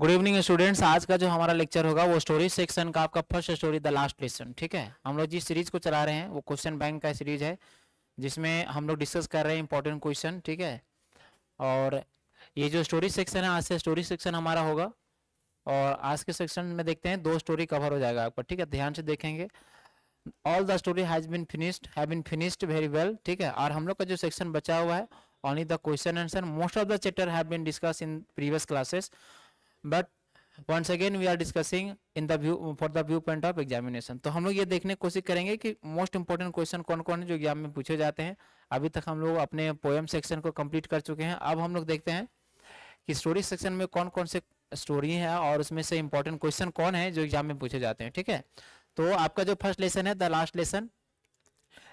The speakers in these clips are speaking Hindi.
गुड इवनिंग स्टूडेंट्स आज का जो हमारा लेक्चर होगा वो स्टोरी सेक्शन का आपका first story the last lesson ठीक है हम लोग जिस सीरीज को चला रहे हैं वो क्वेश्चन बैंक का सीरीज है जिसमें हम लोग डिस्कस कर रहे हैं इंपॉर्टेंट क्वेश्चन ठीक है और ये जो स्टोरी सेक्शन है आज से स्टोरी सेक्शन हमारा होगा और आज के सेक्शन में देखते हैं दो स्टोरी कवर हो जाएगा आपका ठीक है ध्यान से देखेंगे all the story has been finished have been finished very well ठीक है और हम लोग का जो सेक्शन बचा हुआ है only the question answer most of the chapter have been discuss in previous classes but once again we are discussing in the view for the view point of examination तो हम लोग ये देखने की कोशिश करेंगे कि मोस्ट इंपॉर्टेंट क्वेश्चन कौन कौन है जो एग्जाम में पूछे जाते हैं अभी तक हम लोग अपने पोएम सेक्शन को कंप्लीट कर चुके हैं अब हम लोग देखते हैं कि स्टोरी सेक्शन में कौन कौन से स्टोरी है और उसमें से इंपॉर्टेंट क्वेश्चन कौन है जो एग्जाम में पूछे जाते हैं ठीक है तो आपका जो फर्स्ट लेसन है द लास्ट लेसन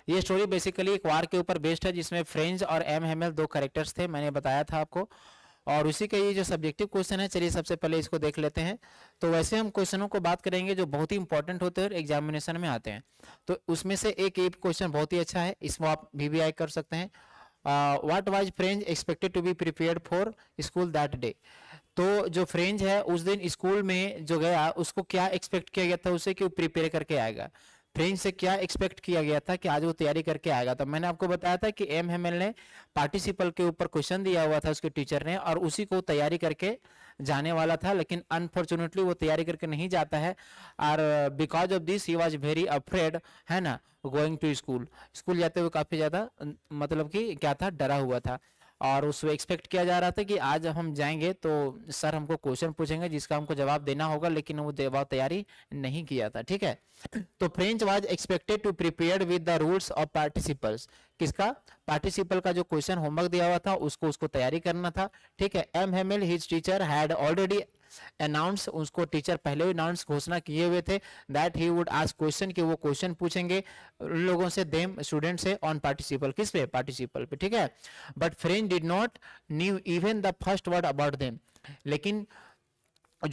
ये स्टोरी बेसिकली एक वार के ऊपर बेस्ड है जिसमें फ्रेंच और एम हेमल दो करेक्टर्स थे मैंने बताया था आपको और उसी का ये जो सब्जेक्टिव क्वेश्चन है चलिए सबसे पहले इसको देख लेते हैं तो वैसे हम क्वेश्चनों को बात करेंगे जो बहुत ही इंपॉर्टेंट होते हैं और एग्जामिनेशन में आते हैं तो उसमें से एक एक क्वेश्चन बहुत ही अच्छा है इसमें आप वी कर सकते हैं what was Franz expected to be prepare for school that day तो जो फ्रेंज है उस दिन स्कूल में जो गया उसको क्या एक्सपेक्ट किया गया था उसे कि वो प्रिपेयर करके आएगा फ्रेंच से क्या एक्सपेक्ट किया गया था कि आज वो तैयारी करके आएगा तो मैंने आपको बताया था कि एम हेमल ने पार्टिसिपल के ऊपर क्वेश्चन दिया हुआ था उसके टीचर ने और उसी को तैयारी करके जाने वाला था लेकिन अनफॉर्चुनेटली वो तैयारी करके नहीं जाता है और because of this he was very afraid है ना गोइंग टू स्कूल स्कूल जाते हुए काफ़ी ज़्यादा मतलब कि क्या था डरा हुआ था और उसको एक्सपेक्ट किया जा रहा था कि आज हम जाएंगे तो सर हमको क्वेश्चन पूछेंगे जिसका हमको जवाब देना होगा लेकिन वो जवाब तैयारी नहीं किया था ठीक है तो Franz was expected to prepare with the rules of participles किसका पार्टिसिपल का जो क्वेश्चन होमवर्क दिया हुआ था उसको उसको तैयारी करना था ठीक है M Hamel his teacher had already announce उसको टीचर पहले ही अनाउंस घोषणा किए हुए थे that he would ask question कि वो क्वेश्चन पूछेंगे लोगों से देम स्टूडेंट से ऑन पार्टिसिपल किस पे पार्टिसिपल पे ठीक है but Franz did not knew even the first word about them लेकिन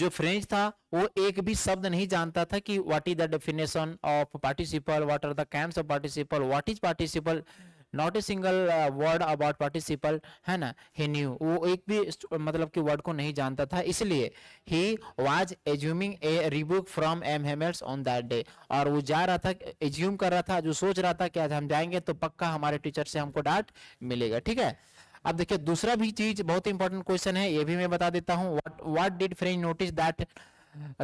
जो फ्रेंच था वो एक भी शब्द नहीं जानता था कि what is the definition of participle what are the camps of participle what is participle not a single word about participle है ना ही न्यू वो एक भी मतलब कि वर्ड को नहीं जानता था इसलिए he was assuming a rebuke from M Hamel's on that day और वो जा रहा था एज्यूम कर रहा था जो सोच रहा था कि आज हम जाएंगे तो पक्का हमारे टीचर से हमको डांट मिलेगा ठीक है अब देखिए दूसरा भी चीज बहुत इंपॉर्टेंट क्वेश्चन है ये भी मैं बता देता हूँ what did Franz notice that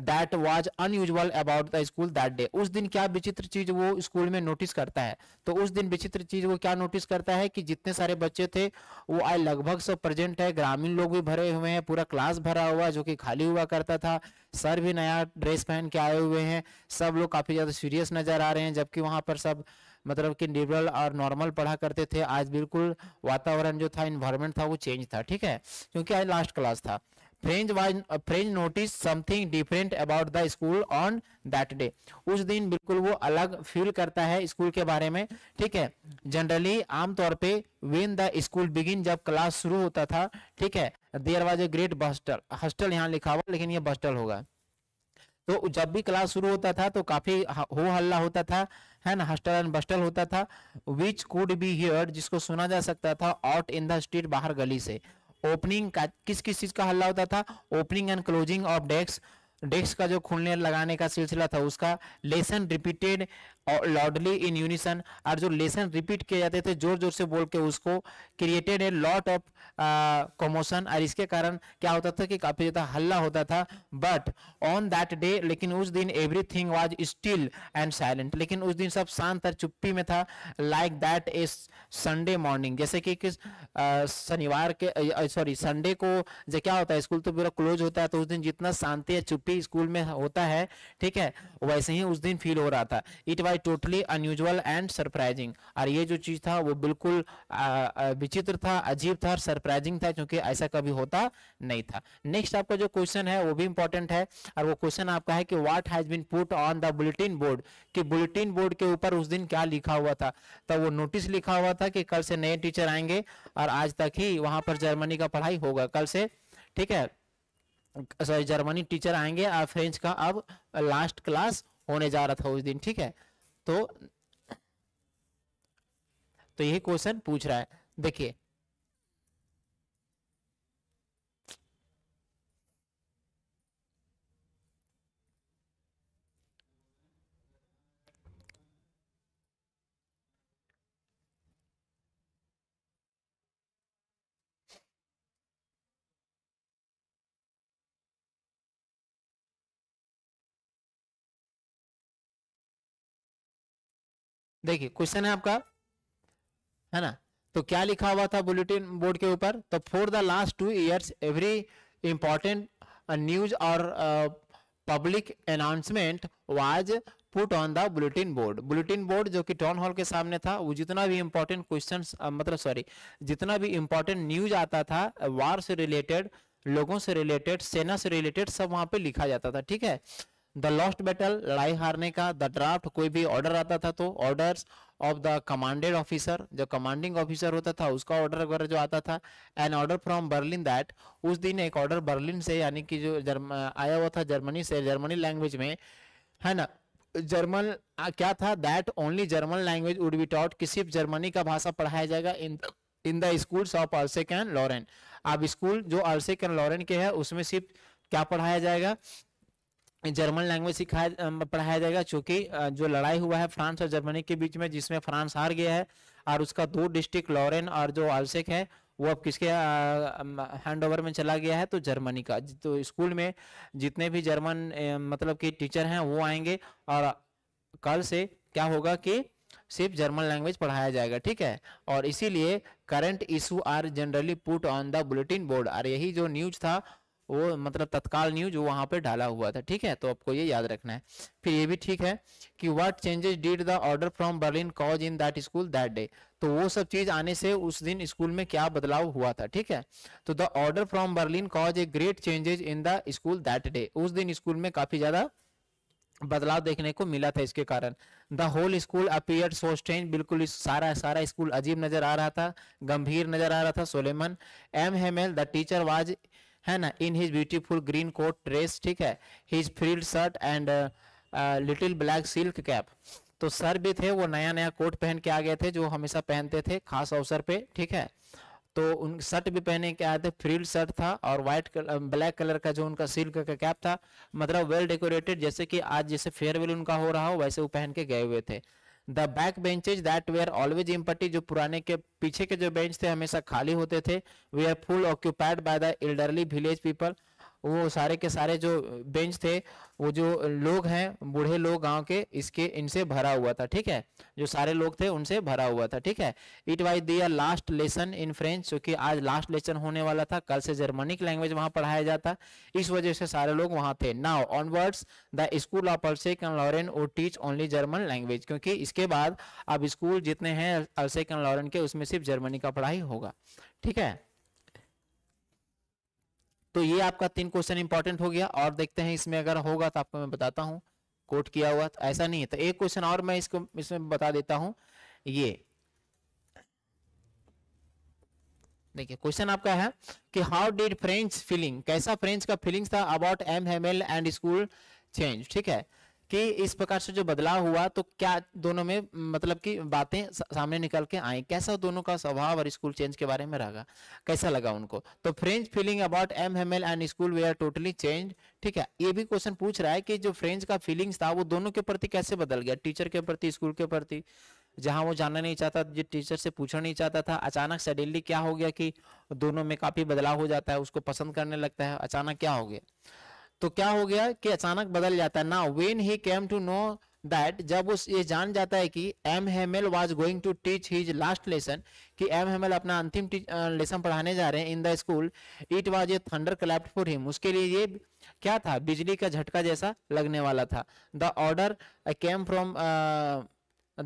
that was unusual about the school that day उस दिन क्या विचित्र चीज वो स्कूल में नोटिस करता है तो उस दिन विचित्र चीज वो क्या नोटिस करता है कि जितने सारे बच्चे थे वो आए लगभग सब प्रेजेंट है ग्रामीण लोग भी भरे हुए हैं पूरा क्लास भरा हुआ जो कि खाली हुआ करता था सर भी नया ड्रेस पहन के आए हुए हैं सब लोग काफी ज्यादा सीरियस नजर आ रहे हैं जबकि वहां पर सब मतलब कि लिबरल और नॉर्मल पढ़ा करते थे आज बिल्कुल वातावरण जो था इन्वायरमेंट था वो चेंज था ठीक है क्योंकि आज लास्ट क्लास था Franz was Franz notice something different about the school on that day उस दिन बिल्कुल वो अलग फील करता है स्कूल के बारे में ठीक है जनरली आमतौर पे वेन द स्कूल बिगिन जब क्लास शुरू होता था ठीक है there was a great bustle hostel यहाँ लिखा हुआ लेकिन ये बस्टल होगा तो जब भी क्लास शुरू होता था तो काफी हो हल्ला होता था है ना हस्टल एंड बस्टल होता था विच कुड बी हियर जिसको सुना जा सकता था आउट इन द स्ट्रीट बाहर गली से ओपनिंग का किस किस चीज़ का हल्ला होता था opening and closing of desk desk का जो खुलने लगाने का सिलसिला था उसका लेसन रिपीटेड और लाउडली इन यूनिसन और जो लेसन रिपीट किए जाते थे जोर जोर से बोल के उसको created a lot of commotion और इसके कारण क्या होता था कि काफी ज्यादा हल्ला होता था बट ऑन दैट डे लेकिन उस दिन everything was still and silent लेकिन उस दिन सब शांत और चुप्पी में था like that is Sunday morning जैसे कि किस uh, शनिवार के सॉरी uh, संडे uh, को जो क्या होता है स्कूल तो पूरा क्लोज होता है तो उस दिन जितना शांति या चुप्पी स्कूल में होता है ठीक है वैसे ही उस दिन फील हो रहा था it was was totally unusual and surprising और ये जो चीज़ था वो बिल्कुल विचित्र था अजीब था और सरप्राइजिंग था क्योंकि ऐसा कभी होता नहीं था नेक्स्ट आपका जो क्वेश्चन है वो भी इंपॉर्टेंट है और वो क्वेश्चन आपका है कि what has been put on the bulletin board कि बुलेटिन बोर्ड के ऊपर उस दिन क्या लिखा हुआ था तो वो नोटिस लिखा हुआ था कि कल से नए टीचर आएंगे और आज तक ही वहां पर जर्मनी का पढ़ाई होगा कल से ठीक है सॉरी जर्मनी टीचर आएंगे और फ्रेंच का अब लास्ट क्लास होने जा रहा था उस दिन ठीक है तो तो यही क्वेश्चन पूछ रहा है देखिए देखिए क्वेश्चन है आपका है ना तो क्या लिखा हुआ था बुलेटिन बोर्ड के ऊपर तो for the last two years every important news और public announcement was put on the bulletin board bulletin board जो कि टाउन हॉल के सामने था वो जितना भी इंपॉर्टेंट क्वेश्चन uh, मतलब सॉरी जितना भी इंपॉर्टेंट न्यूज आता था वार से रिलेटेड लोगों से रिलेटेड सेना से रिलेटेड सब वहां पे लिखा जाता था ठीक है द लॉस्ट बैटल लड़ाई हारने का द ड्राफ्ट कोई भी ऑर्डर आता था तो orders of the commanded officer जो कमांडिंग ऑफिसर होता था उसका ऑर्डर वगैरह जो आता था an order from Berlin that उस दिन एक ऑर्डर बर्लिन से यानी कि जो जर्म आया हुआ था जर्मनी से जर्मनी लैंग्वेज में है ना जर्मन क्या था that only German language would be taught कि सिर्फ जर्मनी का भाषा पढ़ाया जाएगा in in the schools of Alsace and Lorraine अब स्कूल जो अर्सेक एंड लॉरेन के है उसमें सिर्फ क्या पढ़ाया जाएगा जर्मन लैंग्वेज सिखाया पढ़ाया जाएगा चूंकि जो लड़ाई हुआ है फ्रांस और जर्मनी के बीच में जिसमें फ्रांस हार गया है और उसका दो डिस्ट्रिक्ट लॉरेन और जो आलसेक है वो अब किसके हैंड ओवर में चला गया है तो जर्मनी का तो स्कूल में जितने भी जर्मन मतलब कि टीचर हैं वो आएंगे और कल से क्या होगा कि सिर्फ जर्मन लैंग्वेज पढ़ाया जाएगा ठीक है और इसीलिए current issue are generally put on the bulletin board और यही जो न्यूज था वो मतलब तत्काल न्यूज जो वहां पर डाला हुआ था ठीक है तो आपको ये याद रखना है फिर ये भी ठीक है कि what changes did the order from Berlin cause in that school that day तो वो सब चीज आने से उस दिन स्कूल में क्या बदलाव हुआ था ठीक है तो the order from Berlin cause a great changes in the school that day उस दिन स्कूल में काफी ज्यादा बदलाव देखने को मिला था इसके कारण the whole school appear so strange बिल्कुल सारा सारा स्कूल अजीब नजर आ रहा था गंभीर नजर आ रहा था solemn M Hamel the teacher was है ना in his beautiful green coat dress ठीक है his frilled shirt and little black silk cap तो सर भी थे वो नया नया कोट पहन के आ गए थे जो हमेशा पहनते थे खास अवसर पे ठीक है तो उन शर्ट भी पहने के आए थे फ्रील्ड शर्ट था और व्हाइट कलर ब्लैक कलर का जो उनका सिल्क का कैप था मतलब वेल डेकोरेटेड जैसे कि आज जैसे फेयरवेल उनका हो रहा हो वैसे वो पहन के गए हुए थे the back benches that are always empty जो पुराने के पीछे के जो बेंच थे हमेशा खाली होते थे we are full occupied by the elderly village people वो सारे के सारे जो बेंच थे वो जो लोग हैं बूढ़े लोग गांव के इसके इनसे भरा हुआ था ठीक है जो सारे लोग थे उनसे भरा हुआ था ठीक है it was their last lesson in French क्योंकि आज लास्ट लेसन होने वाला था कल से जर्मनिक लैंग्वेज वहां पढ़ाया जाता इस वजह से सारे लोग वहां थे now onwards the school of Alsace and Lorraine वो टीच ओनली जर्मन लैंग्वेज क्योंकि इसके बाद अब स्कूल जितने हैं अल्सेक एंड लॉरेन के उसमें सिर्फ जर्मनी का पढ़ाई होगा ठीक है तो ये आपका तीन क्वेश्चन इंपॉर्टेंट हो गया और देखते हैं इसमें अगर होगा तो आपको मैं बताता हूँ कोट किया हुआ तो ऐसा नहीं है तो एक क्वेश्चन और मैं इसको इसमें बता देता हूँ ये देखिए क्वेश्चन आपका है कि हाउ डिड फ्रेंच फीलिंग कैसा फ्रेंच का फीलिंग था about M L and school change ठीक है कि इस प्रकार से जो बदलाव हुआ तो क्या दोनों में मतलब कि बातें सामने निकल के आई कैसा दोनों का स्वभाव और स्कूल चेंज के बारे में रहा कैसा लगा उनको तो Franz feeling about M M L and school वे आर टोटली चेंज ठीक है ये भी क्वेश्चन पूछ रहा है कि जो फ्रेंच का फीलिंग्स था वो दोनों के प्रति कैसे बदल गया टीचर के प्रति स्कूल के प्रति जहाँ वो जानना नहीं चाहता जो टीचर से पूछना नहीं चाहता था अचानक सडनली क्या हो गया कि दोनों में काफ़ी बदलाव हो जाता है उसको पसंद करने लगता है अचानक क्या हो गया तो क्या हो गया कि अचानक बदल जाता है ना when he came to know that जब उस ये जान जाता है कि M Hamel was going to teach his last lesson कि एम हेमेल अपना अंतिम लेसन पढ़ाने जा रहे हैं in the school it was a thunder clapped for him उसके लिए ये क्या था बिजली का झटका जैसा लगने वाला था the order came from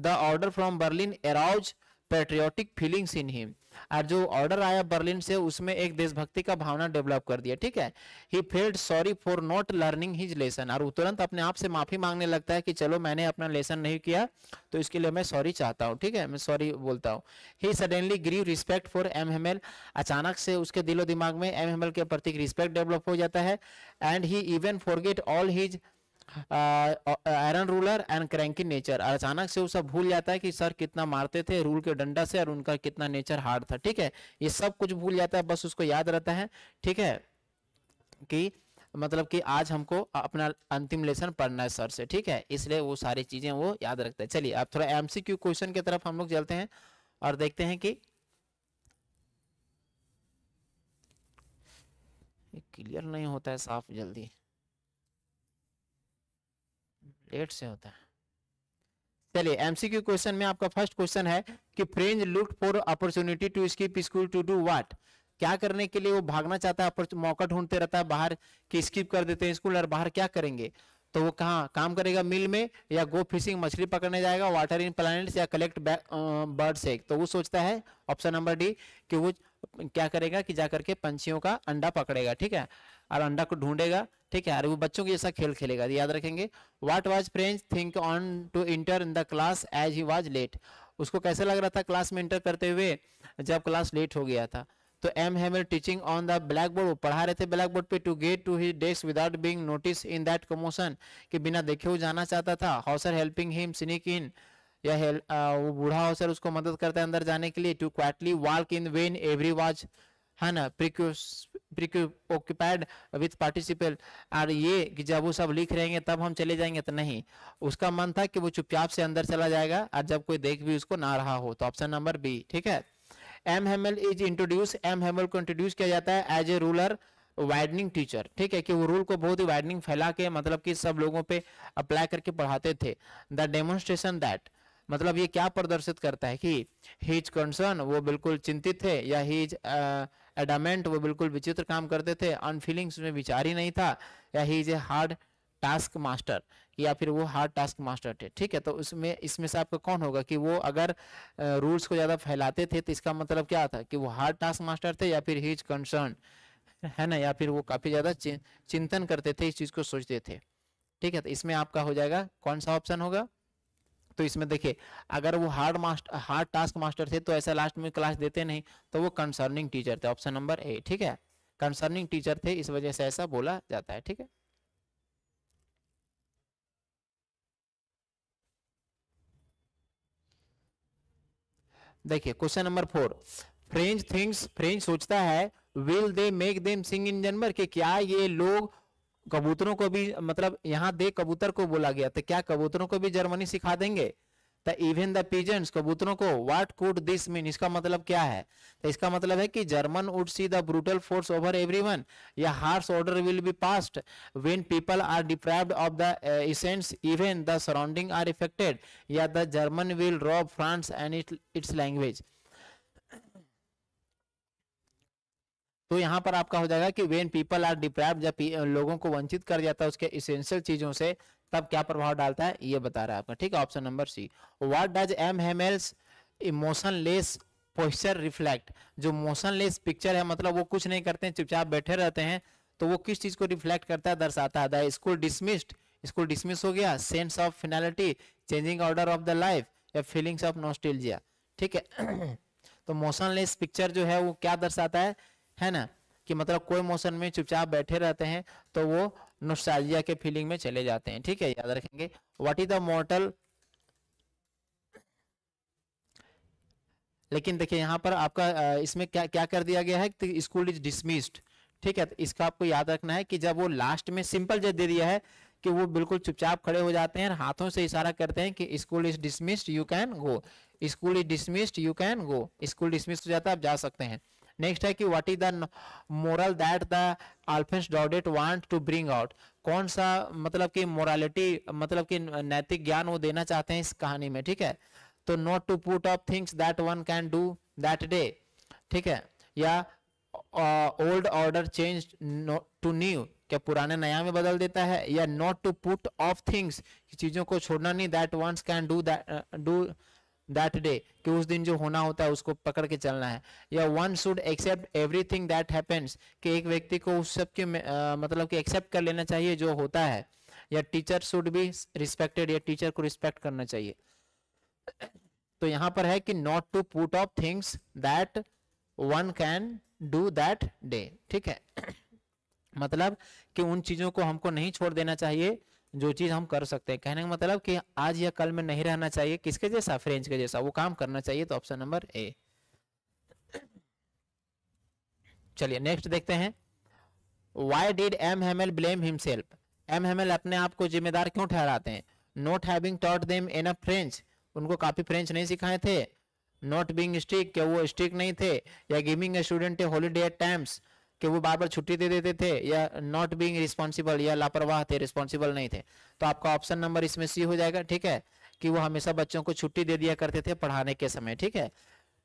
the order from Berlin arouse patriotic feelings in him और जो ऑर्डर आया बर्लिन से उसमें एक देशभक्ति का भावना डेवलप कर दिया ठीक है he failed sorry for not learning his lesson और तुरंत अपने आप से माफी मांगने लगता है कि चलो मैंने अपना लेसन नहीं किया तो इसके लिए मैं सॉरी चाहता हूँ ठीक है मैं सॉरी बोलता हूँ he suddenly grieve respect for M M L अचानक से उसके दिलो दिमाग में एम एम एल के प्रति रिस्पेक्ट डेवलप हो जाता है and he even forget all his iron ruler and cranky nature और अचानक से वो सब भूल जाता है कि सर कितना मारते थे रूल के डंडा से और उनका कितना नेचर हार्ड था ठीक है ये सब कुछ भूल जाता है बस उसको याद रहता है ठीक है कि मतलब कि आज हमको अपना अंतिम लेसन पढ़ना है सर से ठीक है इसलिए वो सारी चीज़ें वो याद रखता है चलिए अब थोड़ा एमसीक्यू क्वेश्चन की तरफ हम लोग चलते हैं और देखते हैं कि क्लियर नहीं होता है साफ जल्दी एट से होता है चलिए एमसीक्यू क्वेश्चन में आपका फर्स्ट क्वेश्चन है कि Franz look for opportunity to skip school to do what क्या करने के लिए वो भागना चाहता है मौका ढूंढते रहता है बाहर कि स्किप कर देते हैं स्कूल और बाहर क्या करेंगे तो वो कहाँ काम करेगा मिल में या गो फिशिंग मछली पकड़ने जाएगा वाटर इन प्लानिट्स या कलेक्ट बर्ड्स एग तो वो सोचता है ऑप्शन नंबर डी कि वो क्या करेगा कि जा करके पंछियों का अंडा पकड़ेगा ठीक है और अंडा को ढूंढेगा ठीक है यार वो बच्चों के जैसा खेल खेलेगा याद रखेंगे what was Franz think on to enter in the class as he was late उसको कैसे लग रहा था क्लास में इंटर करते हुए जब क्लास लेट हो गया था तो M Hamer teaching on the blackboard वो पढ़ा रहे थे ब्लैक बोर्ड पे to get to his desk without being notice in that commotion कि बिना देखे हुए जाना चाहता था Hauser helping him sneak in या हेल, वो बूढ़ा हाउसर उसको मदद करता है अंदर जाने के लिए to quietly walk in when every watch है ना प्रिक्यूपाइड विथ पार्टिसिपल और ये कि जब वो सब लिख रहेंगे तब हम चले जाएंगे तो नहीं उसका मन था कि वो चुपचाप से अंदर चला जाएगा और जब कोई देख भी उसको ना रहा हो तो ऑप्शन नंबर बी ठीक है M L is introduce M L को इंट्रोड्यूस किया जाता है as a ruler widening teacher ठीक है कि वो रूल को बहुत ही वाइडनिंग फैला के मतलब कि सब लोगों पे अप्लाई करके पढ़ाते थे द डेमोन्स्ट्रेशन दैट मतलब ये क्या प्रदर्शित करता है कि हिज कंसर्न वो बिल्कुल चिंतित है या हिज uh, एडामेंट वो बिल्कुल विचित्र काम करते थे अनफीलिंग्स में विचार ही नहीं था या he is a hard taskmaster या फिर वो हार्ड टास्क मास्टर थे ठीक है तो उसमें इसमें से आपका कौन होगा कि वो अगर रूल्स को ज़्यादा फैलाते थे तो इसका मतलब क्या था कि वो हार्ड टास्क मास्टर थे या फिर ही इज कंसर्न है ना या फिर वो काफ़ी ज़्यादा चिंतन करते थे इस चीज़ को सोचते थे ठीक है तो इसमें आपका हो जाएगा कौन सा ऑप्शन होगा तो इसमें देखिए अगर वो hard master hard taskmaster थे तो ऐसा लास्ट में क्लास देते नहीं तो वो कंसर्निंग टीचर थे ऑप्शन नंबर ए ठीक है कंसर्निंग टीचर थे इस वजह से ऐसा बोला जाता है ठीक है देखिए question number four Franz thinks Franz सोचता है will they make them sing in जनवर के क्या ये लोग कबूतरों को भी मतलब यहाँ दे कबूतर को बोला गया तो क्या कबूतरों को भी जर्मनी सिखा देंगे तो इवन द पीजेंट्स कबूतरों को व्हाट कुड दिस मीन इसका मतलब क्या है तो इसका मतलब है कि German would see the brutal force over everyone या harsh order will be passed when people are deprived of the essence even the surrounding are affected या the German will rob France and its language तो यहाँ पर आपका हो जाएगा कि वेन पीपल आर डिप्राइव जब लोगों को वंचित कर जाता है उसके इसेंशियल चीजों से तब क्या प्रभाव डालता है ये बता रहा है आपका ठीक है option number C what does M Hamel's emotionless posture reflect जो मोशनलेस पिक्चर है मतलब वो कुछ नहीं करते हैं चुपचाप बैठे रहते हैं तो वो किस चीज को रिफ्लेक्ट करता है दर्शाता है the school dismissed school dismiss हो गया sense of finality changing order of the life या फीलिंग्स ऑफ नोस्टिलजिया ठीक है तो मोशनलेस पिक्चर जो है वो क्या दर्शाता है है ना कि मतलब कोई मौसम में चुपचाप बैठे रहते हैं तो वो नोस्टालजिया के फीलिंग में चले जाते हैं ठीक है याद रखेंगे व्हाट इज द मॉर्टल लेकिन देखिए यहाँ पर आपका इसमें क्या क्या कर दिया गया है कि स्कूल इज डिसमिस्ड ठीक है इसका आपको याद रखना है कि जब वो लास्ट में सिंपल जो दे दिया है कि वो बिल्कुल चुपचाप खड़े हो जाते हैं और हाथों से इशारा करते हैं कि school is dismissed you can go school is dismissed you can go school dismissed हो जाता है आप जा सकते हैं नेक्स्ट है कि what is the moral that the Alphonse Daudet want to bring out कौन सा मतलब कि मोरालिटी मतलब कि नैतिक ज्ञान वो देना चाहते हैं इस कहानी में ठीक है तो not to put up things that one can do that day ठीक है या old order change to new क्या पुराने नया में बदल देता है या not to put off things चीज़ों को छोड़ना नहीं that ones can do that do that day कि उस दिन जो होना होता है उसको पकड़ के चलना है या one should accept everything that happens कि एक व्यक्ति को उस सब के मतलब कि एक्सेप्ट कर लेना चाहिए जो होता है या टीचर शुड बी रिस्पेक्टेड या टीचर को रिस्पेक्ट करना चाहिए तो यहाँ पर है कि not to put off things that one can do that day ठीक है मतलब कि उन चीजों को हमको नहीं छोड़ देना चाहिए जो चीज़ हम कर सकते हैं कहने का मतलब कि आज या कल में नहीं रहना चाहिए किसके जैसा फ्रेंच के जैसा वो काम करना चाहिए तो ऑप्शन नंबर ए चलिए नेक्स्ट देखते हैं why did M Hamel blame himself M Hamel अपने आप को जिम्मेदार क्यों ठहराते हैं not having taught them in a French उनको काफ़ी फ्रेंच नहीं सिखाए थे नॉट बींग स्ट्रिक क्या वो स्ट्रिक नहीं थे या giving a student a holiday at times कि वो बार बार छुट्टी दे देते थे या नॉट बींग रिस्पॉन्सिबल या लापरवाह थे रिस्पॉन्सिबल नहीं थे तो आपका ऑप्शन नंबर इसमें सी हो जाएगा ठीक है कि वो हमेशा बच्चों को छुट्टी दे दिया करते थे पढ़ाने के समय ठीक है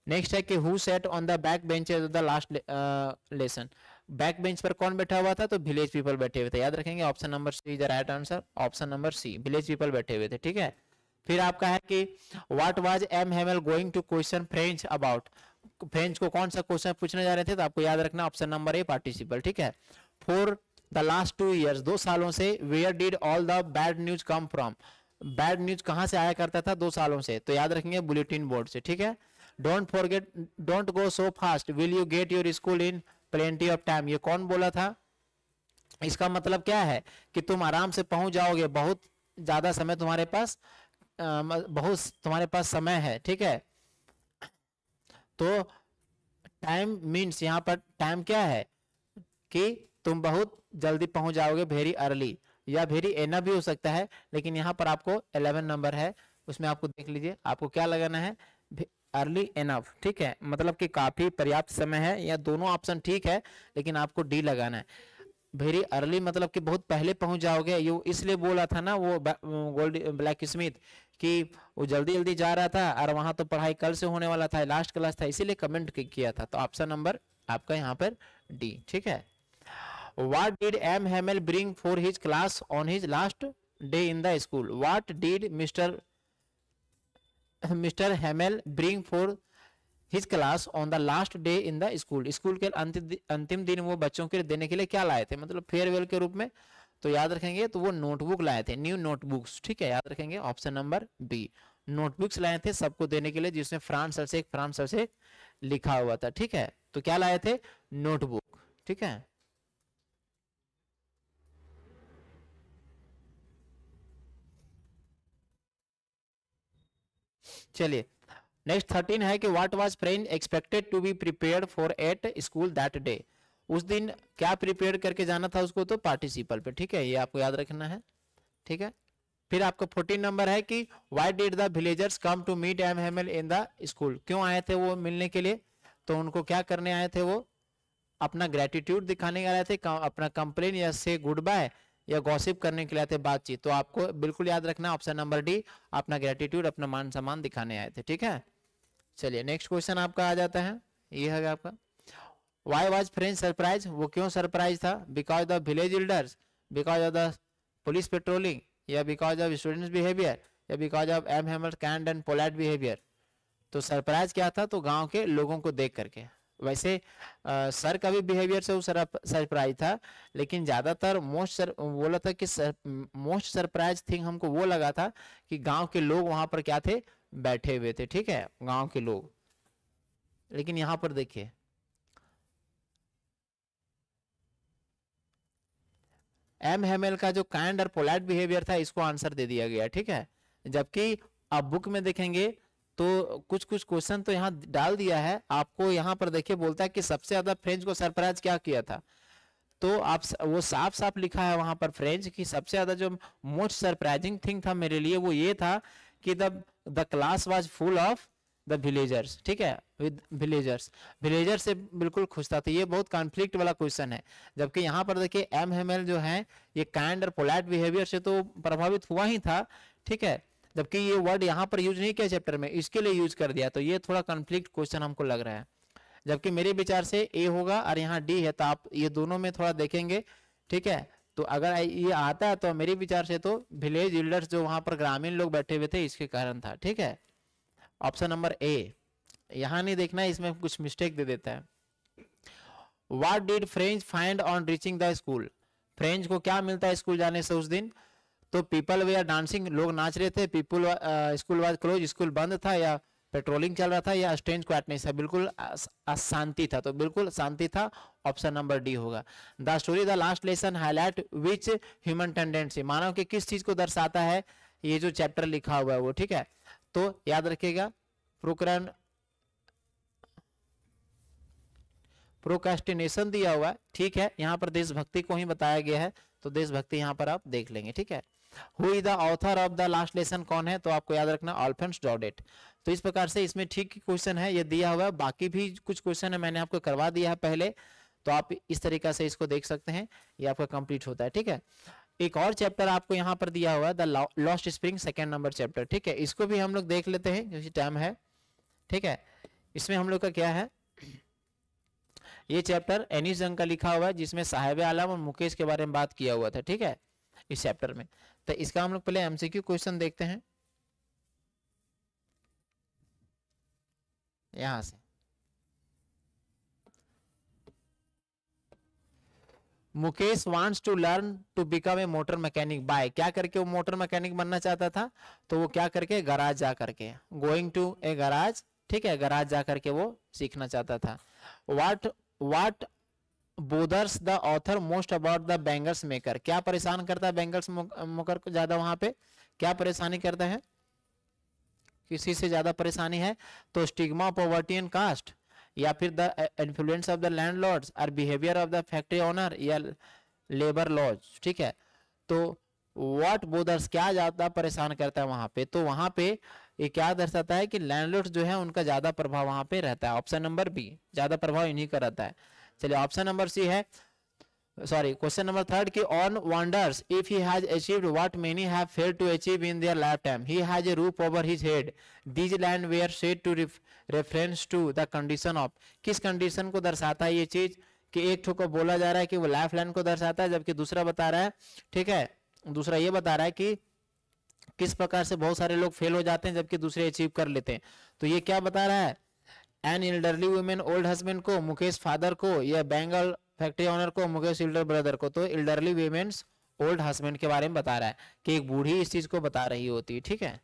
नेक्स्ट है कि who sat on the back bench the last lesson back bench पर कौन बैठा हुआ था तो विलेज पीपल बैठे हुए थे याद रखेंगे option number C is the right answer option number C village people बैठे हुए थे ठीक है फिर आपका है कि what was M Hamel going to question Franz about Franz को कौन सा क्वेश्चन पूछने जा रहे थे तो आपको याद रखना ऑप्शन नंबर ए पार्टिसिपल ठीक है for the last two years दो सालों से where did all the bad news come from bad news कहां से आया करता था दो सालों से तो याद रखेंगे बुलेटिन बोर्ड से ठीक है don't forget don't go so fast will you get your school in plenty of time ये कौन बोला था इसका मतलब क्या है कि तुम आराम से पहुंच जाओगे बहुत ज़्यादा समय तुम्हारे पास बहुत तुम्हारे पास समय है ठीक है तो टाइम मीन्स यहाँ पर टाइम क्या है कि तुम बहुत जल्दी पहुंच जाओगे वेरी अर्ली या वेरी एना भी हो सकता है लेकिन यहाँ पर आपको एलेवन नंबर है उसमें आपको देख लीजिए आपको क्या लगाना है अर्ली एनफ ठीक है मतलब कि काफ़ी पर्याप्त समय है या दोनों ऑप्शन ठीक है लेकिन आपको डी लगाना है वेरी अर्ली मतलब कि बहुत पहले पहुंच जाओगे ये इसलिए बोला था ना वो गोल्ड ब्लैक स्मिथ कि वो जल्दी जल्दी जा रहा था और वहां तो पढ़ाई कल से होने वाला था लास्ट क्लास था इसीलिए कमेंट किया था तो ऑप्शन नंबर आपका यहाँ पर डी ठीक है what did M Hamel bring for his class on his last day in the school what did mister mister Hamel bring for his class on the last day in the school school के अंतिम दिन वो बच्चों के देने के लिए क्या लाए थे मतलब फेयरवेल के रूप में तो याद रखेंगे तो वो नोटबुक लाए थे न्यू नोटबुक्स ठीक है याद रखेंगे ऑप्शन नंबर बी नोटबुक्स लाए थे सबको देने के लिए जिसमें फ्रांस सबसे फ्रांस से लिखा हुआ था ठीक है तो क्या लाए थे नोटबुक ठीक है चलिए नेक्स्ट थर्टीन है कि what was Franz expected to be prepare for at school that day उस दिन क्या प्रिपेयर करके जाना था उसको तो पार्टिसिपल पे ठीक है ये आपको याद रखना है ठीक है फिर आपका फोर्टीन नंबर है कि why did the villagers come to meet M Hamel in the school क्यों आए थे वो मिलने के लिए तो उनको क्या करने आए थे वो अपना ग्रेटिट्यूड दिखाने आए थे अपना कंप्लेन या से गुड बाय या गॉसिप करने के लिए आए थे बातचीत तो आपको बिल्कुल याद रखना ऑप्शन नंबर डी अपना ग्रेटिट्यूड अपना मान सम्मान दिखाने आए थे ठीक है चलिए नेक्स्ट क्वेश्चन आपका आ जाता है ये है आपका वाई वॉज फ्रेंड सरप्राइज वो क्यों सरप्राइज था because of village elders because of the police patrolling या बिकॉज ऑफ स्टूडेंट्स बिहेवियर या because of M Hamer kind and polite behaviour तो सरप्राइज क्या था तो गांव के लोगों को देख करके वैसे आ, सर का भी बिहेवियर से वो सरप्राइज था लेकिन ज्यादातर मोस्ट सर बोला था कि मोस्ट सरप्राइज थिंग हमको वो लगा था कि गांव के लोग वहां पर क्या थे बैठे हुए थे ठीक है गांव के लोग लेकिन यहां पर देखिए एम हेमेल का जो काइंड और पोलाइट बिहेवियर था इसको आंसर दे दिया गया ठीक है जबकि आप बुक में देखेंगे तो कुछ कुछ क्वेश्चन तो यहाँ डाल दिया है आपको यहाँ पर देखिए बोलता है कि सबसे ज्यादा फ्रेंच को सरप्राइज क्या किया था तो आप वो साफ साफ लिखा है वहां पर फ्रेंच की सबसे ज्यादा जो मोस्ट सरप्राइजिंग थिंग था मेरे लिए वो ये था कि जब the class was full of the villagers ठीक है विद विलेजर्स विलेजर से बिल्कुल खुश था तो ये बहुत कॉन्फ्लिक्ट वाला क्वेश्चन है जबकि यहाँ पर देखिए एम एम एल जो है ये काइंड और पोलाइट बिहेवियर से तो प्रभावित हुआ ही था ठीक है जबकि ये वर्ड यहाँ पर यूज नहीं किया चैप्टर में इसके लिए यूज कर दिया तो ये थोड़ा कॉन्फ्लिक्ट क्वेश्चन हमको लग रहा है जबकि मेरे विचार से ए होगा और यहाँ डी है तो आप ये दोनों में थोड़ा देखेंगे ठीक है तो अगर ये आता है तो मेरे विचार से तो विलेज बिल्डर्स जो वहां पर ग्रामीण लोग बैठे हुए थे इसके कारण था ठीक है ऑप्शन नंबर ए यहाँ नहीं देखना इसमें कुछ मिस्टेक दे देता है what did Franz find on reaching the school Franz को क्या मिलता है स्कूल जाने से उस दिन तो पीपल वे आर डांसिंग लोग नाच रहे थे people school was close school बंद था या पेट्रोलिंग चल रहा था या स्टेंज क्वाइटनेस था बिल्कुल अशांति था तो बिल्कुल शांति था ऑप्शन नंबर डी होगा the story the last lesson highlight which human tendency मानव के किस चीज को दर्शाता है ये जो चैप्टर लिखा हुआ है वो ठीक है तो याद रखिएगा प्रोक्रन प्रोकास्टिनेशन दिया हुआ है ठीक है यहाँ पर देशभक्ति को ही बताया गया है तो देशभक्ति यहाँ पर आप देख लेंगे ठीक है who is the author of the last lesson कौन है तो आपको याद रखना ऑल्फेंस डॉडेट तो इस प्रकार से इसमें ठीक क्वेश्चन है ये दिया हुआ है बाकी भी कुछ क्वेश्चन है मैंने आपको करवा दिया है पहले तो आप इस तरीका से इसको देख सकते हैं ये आपका कंप्लीट होता है ठीक है एक और चैप्टर आपको यहाँ पर दिया हुआ है the lost spring second number chapter ठीक है इसको भी हम लोग देख लेते हैं क्योंकि टाइम है ठीक है इसमें हम लोग का क्या है ये चैप्टर एनिस जंग का लिखा हुआ है जिसमें साहेब आलम और मुकेश के बारे में बात किया हुआ था ठीक है इस चैप्टर में तो इसका हम लोग पहले एमसीक्यू क्वेश्चन देखते हैं यहां से Mukesh wants to learn to become a motor mechanic by क्या करके वो मोटर मैकेनिक बनना चाहता था तो वो क्या करके गराज जा करके गोइंग टू ए गराज ठीक है गराज जा करके वो सीखना चाहता था what what bothers the author most about the bangles maker क्या परेशान करता है बैंगल्स मोकर को ज्यादा वहां पे क्या परेशानी करता है किसी से ज्यादा परेशानी है तो स्टिग्मा पॉवर्टी एंड कास्ट या फिर the influence of the landlords और behaviour of the factory owner या लेबर लॉज ठीक है तो वॉट बोदर्स क्या ज़्यादा परेशान करता है वहां पे तो वहां पे ये क्या दर्शाता है कि लैंडलॉर्ड्स जो है उनका ज़्यादा प्रभाव वहाँ पे रहता है ऑप्शन नंबर बी ज़्यादा प्रभाव इन्हीं का रहता है चलिए ऑप्शन नंबर सी है सॉरी क्वेश्चन नंबर थर्ड की on wonders if he has achieved what many have failed to achieve in their lifetime he has a roof over his head this land were said to reference to the condition of किस कंडीशन को दर्शाता है ये चीज कि एक ठो को बोला जा रहा है कि वो लाइफ लाइन को दर्शाता है जबकि दूसरा बता रहा है ठीक है दूसरा ये बता रहा है कि किस प्रकार से बहुत सारे लोग फेल हो जाते हैं जबकि दूसरे अचीव कर लेते हैं तो ये क्या बता रहा है an elderly women old husband को मुकेश फादर को या बैंगल फैक्ट्री ऑनर को मुकेश इल्डर ब्रदर को तो इल्डरली वेमेन्स ओल्ड हस्बैंड के बारे में बता रहा है कि एक बूढ़ी इस चीज को बता रही होती है ठीक है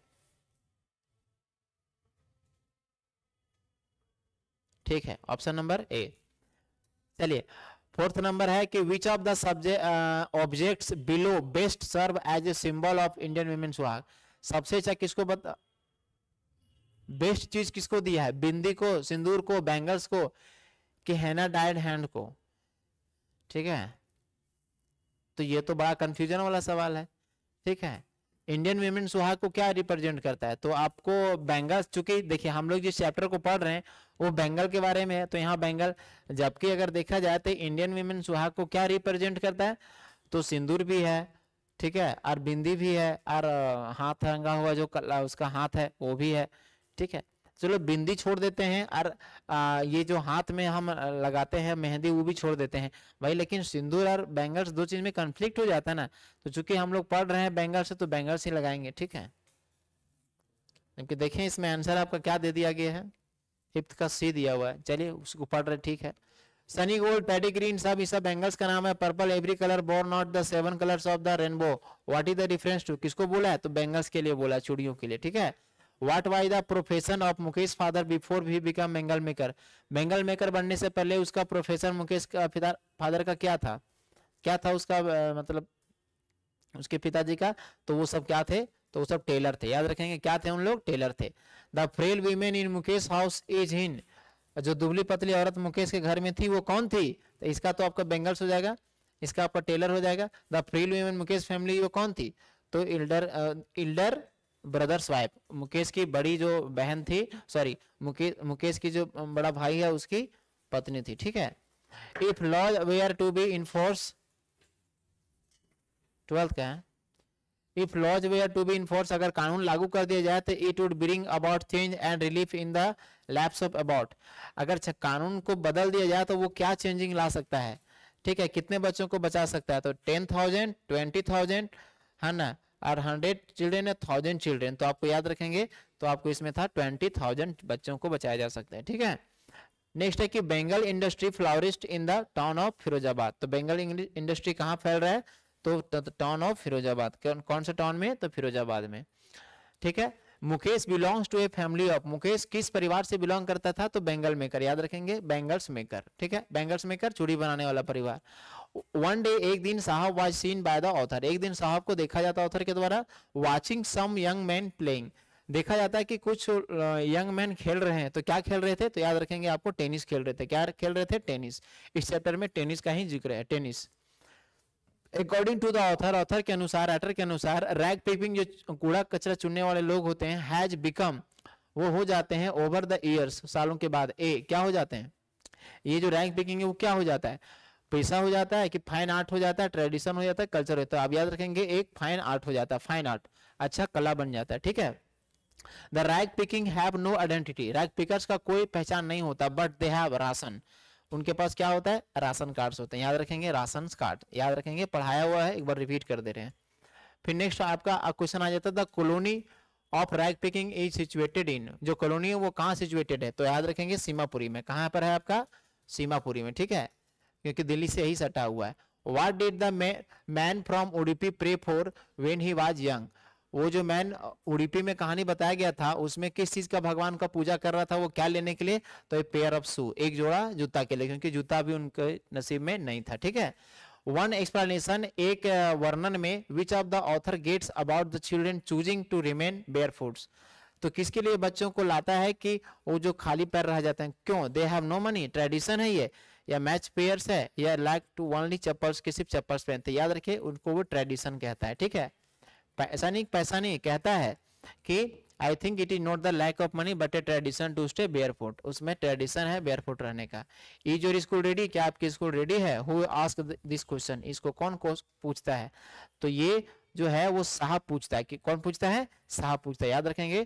ठीक है ऑप्शन नंबर ए चलिए फोर्थ नंबर है कि which of the subject objects below best serve as a symbol of Indian womens सुहाग सबसे अच्छा किसको बता बेस्ट चीज किसको दिया है बिंदी को सिंदूर को बैंगल्स को कि हैना डाइड हैंड को ठीक है तो ये तो बड़ा कंफ्यूजन वाला सवाल है ठीक है इंडियन वीमेन सुहाग को क्या रिप्रेजेंट करता है तो आपको बैंगल चूंकि देखिए हम लोग जिस चैप्टर को पढ़ रहे हैं वो बैंगल के बारे में है तो यहाँ बैंगल जबकि अगर देखा जाए तो इंडियन वीमेन सुहाग को क्या रिप्रेजेंट करता है तो सिंदूर भी है ठीक है और बिंदी भी है और हाथ रंगा हुआ जो उसका हाथ है वो भी है ठीक है चलो बिंदी छोड़ देते हैं और आ, ये जो हाथ में हम लगाते हैं मेहंदी वो भी छोड़ देते हैं भाई लेकिन सिंदूर और बैंगल्स दो चीज में कंफ्लिक्ट हो जाता है ना तो चूंकि हम लोग पढ़ रहे हैं बैंगल्स से तो बैंगल्स ही लगाएंगे ठीक है क्योंकि देखें इसमें आंसर आपका क्या दे दिया गया है फिफ्थ का सी दिया हुआ है चलिए उसको पढ़ रहे ठीक है सनी गोल्ड ग्रीन सब ये सब का नाम है purple every colour bore not the seven colours of the rainbow what is the difference to किसको बोला है तो बैंगल्स के लिए बोला है चूड़ियों के लिए ठीक है what why the profession of Mukesh father before भी become bangle maker bangle maker बनने से पहले उसका प्रोफेशन मुकेश का पिता फादर का क्या था क्या था उसका मतलब उसके पिताजी का तो वो सब क्या थे तो वो सब टेलर थे याद रखेंगे क्या थे उन लोग टेलर थे the frail women in Mukesh house is in जो दुबली पतली औरत मुकेश के घर में थी वो कौन थी तो इसका तो आपका बेंगल्स हो जाएगा इसका आपका टेलर हो जाएगा the frail women Mukesh family वो कौन थी तो elder elder brothers wife Mukesh की बड़ी जो बहन थी सॉरी मुकेश मुकेश की जो बड़ा भाई है उसकी पत्नी थी ठीक है if laws they are to be enforce twelfth का है if laws they are to be enforce अगर कानून लागू कर दिया जाए तो it would bring about change and relief in the lapse of about अगर कानून को बदल दिया जाए तो वो क्या चेंजिंग ला सकता है ठीक है कितने बच्चों को बचा सकता है तो टेन थाउजेंड ट्वेंटी थाउजेंड है ना और हंड्रेड चिल्ड्रेन या थाउजेंड चिल्ड्रेन तो आपको याद रखेंगे तो आपको इसमें था ट्वेंटी थाउजेंड बच्चों को बचाया जा सकता है ठीक है नेक्स्ट है कि bangle industry flourished in the town of Firozabad तो बेंगल इंडस्ट्री कहाँ फैल रहा है तो टाउन ऑफ फिरोजाबाद कौन सा टाउन में तो फिरोजाबाद में ठीक है Mukesh belongs to a family of Mukesh किस परिवार से बिलोंग करता था तो बेंगल मेकर याद रखेंगे बेंगल्स मेकर ठीक है बेंगल्स मेकर चूड़ी बनाने वाला परिवार वन डे एक दिन Saheb was seen by the author एक दिन साहब को देखा जाता ऑथर के द्वारा watching some young man playing देखा जाता है कि कुछ यंग मैन खेल रहे हैं तो क्या खेल रहे थे तो याद रखेंगे आपको टेनिस खेल रहे थे क्या खेल रहे थे टेनिस इस चैप्टर में टेनिस का ही जिक्र है tennis according to the author author के अनुसार राइटर के अनुसार रैग पिपिंग जो कूड़ा कचरा चुनने वाले लोग होते हैं हैज बिकम वो हो जाते हैं ओवर द ईयर्स सालों के बाद ए क्या हो जाते हैं ये जो रैंक पिकिंग है वो क्या हो जाता है पैसा हो जाता है कि फाइन आर्ट हो जाता है ट्रेडिशन हो जाता है कल्चर होता है तो आप याद रखेंगे एक फाइन आर्ट हो जाता है फाइन आर्ट अच्छा कला बन जाता है ठीक है the rag picking have no identity rag pickers का कोई पहचान नहीं होता बट दे हैव राशन उनके पास क्या होता है राशन कार्ड होते हैं याद रखेंगे राशन कार्ड याद रखेंगे पढ़ाया हुआ है एक बार रिपीट कर दे रहे हैं फिर नेक्स्ट आपका क्वेश्चन आ जाता है the colony of rag picking is situated in जो कॉलोनी है वो कहाँ सिचुएटेड है तो याद रखेंगे सीमापुरी में कहाँ पर है आपका सीमापुरी में ठीक है क्योंकि दिल्ली से ही सटा हुआ है what did the man from Udipi pray for when he was young वो जो मैन उड़ीपी में कहानी बताया गया था उसमें किस चीज का भगवान का पूजा कर रहा था वो क्या लेने के लिए तो एक पेयर ऑफ शू एक जोड़ा जूता के लिए क्योंकि जूता भी उनके नसीब में नहीं था ठीक है वन एक्सप्लेनेशन एक वर्णन में which of the author gets about the children choosing to remain bare foods तो किसके लिए बच्चों को लाता है कि वो जो खाली पैर रह जाते हैं क्यों they have no money tradition है ये या मैच पेयर्स है या लाइक टू ओनली चप्पल्स के सिर्फ चप्पल्स पहनते याद रखिए उनको वो ट्रेडिशन कहता है ठीक है पैसा नहीं पैसा नहीं कहता है कि I think it is not the lack of money but a tradition to stay bare foot उसमें ट्रेडिशन है बेयर फुट रहने का इज योर स्कूल रेडी क्या आपकी स्कूल रेडी है हु आस्क दिस क्वेश्चन इसको कौन पूछता है तो ये जो है वो साहब पूछता है कि कौन पूछता है साहब पूछता है याद रखेंगे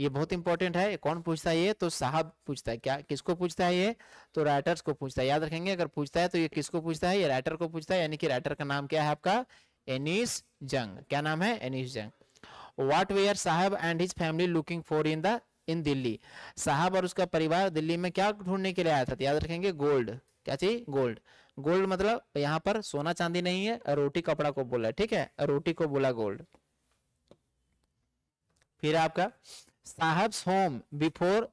ये बहुत इंपॉर्टेंट है कौन पूछता है ये तो साहब पूछता है क्या किसको पूछता है ये तो राइटर्स को पूछता है याद रखेंगे अगर पूछता है तो ये किसको पूछता है ये राइटर को पूछता है यानी कि राइटर का नाम क्या है आपका एनिस जंग क्या नाम है Anees Jung what were Saheb and his family looking for in the in Delhi Saheb और उसका परिवार दिल्ली में क्या ढूंढने के लिए आया था तो याद रखेंगे गोल्ड क्या चाहिए गोल्ड गोल्ड मतलब यहाँ पर सोना चांदी नहीं है रोटी कपड़ा को बोला ठीक है रोटी को बोला गोल्ड फिर आपका Saheb's home before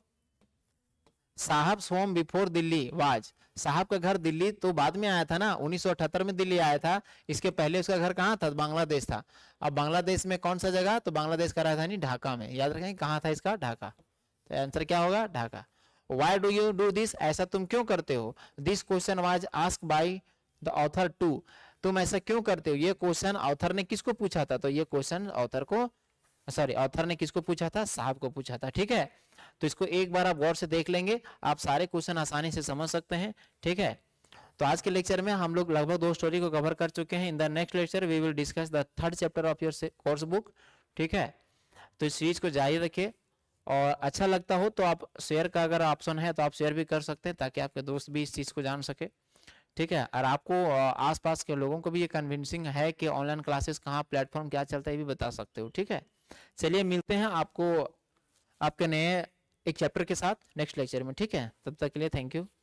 Saheb's home before Delhi was Saheb का घर दिल्ली तो बाद में आया था ना 1978 में दिल्ली आया था इसके पहले उसका घर कहाँ था बांग्लादेश था अब बांग्लादेश में कौन सा जगह तो बांग्लादेश का राजधानी ढाका में याद रखें कहाँ था इसका ढाका तो आंसर क्या होगा Dhaka why do you do this ऐसा तुम क्यों करते हो this question was ask by the author to तुम ऐसा क्यों करते हो ये क्वेश्चन ऑथर ने किसको पूछा था तो ये क्वेश्चन ऑथर को सॉरी ऑथर ने किसको पूछा था साहब को पूछा था ठीक है तो इसको एक बार आप गौर से देख लेंगे आप सारे क्वेश्चन आसानी से समझ सकते हैं ठीक है तो आज के लेक्चर में हम लोग लगभग दो स्टोरी को कवर कर चुके हैं in the next lecture we will discuss the third chapter of your course book ठीक है तो इस सीरीज को जारी रखिए और अच्छा लगता हो तो आप शेयर का अगर ऑप्शन है तो आप शेयर भी कर सकते हैं ताकि आपके दोस्त भी इस चीज़ को जान सके ठीक है और आपको आसपास के लोगों को भी ये कन्विंसिंग है कि ऑनलाइन क्लासेस कहाँ प्लेटफॉर्म क्या चलता है ये भी बता सकते हो ठीक है चलिए मिलते हैं आपको आपके नए एक चैप्टर के साथ नेक्स्ट लेक्चर में ठीक है तब तक के लिए थैंक यू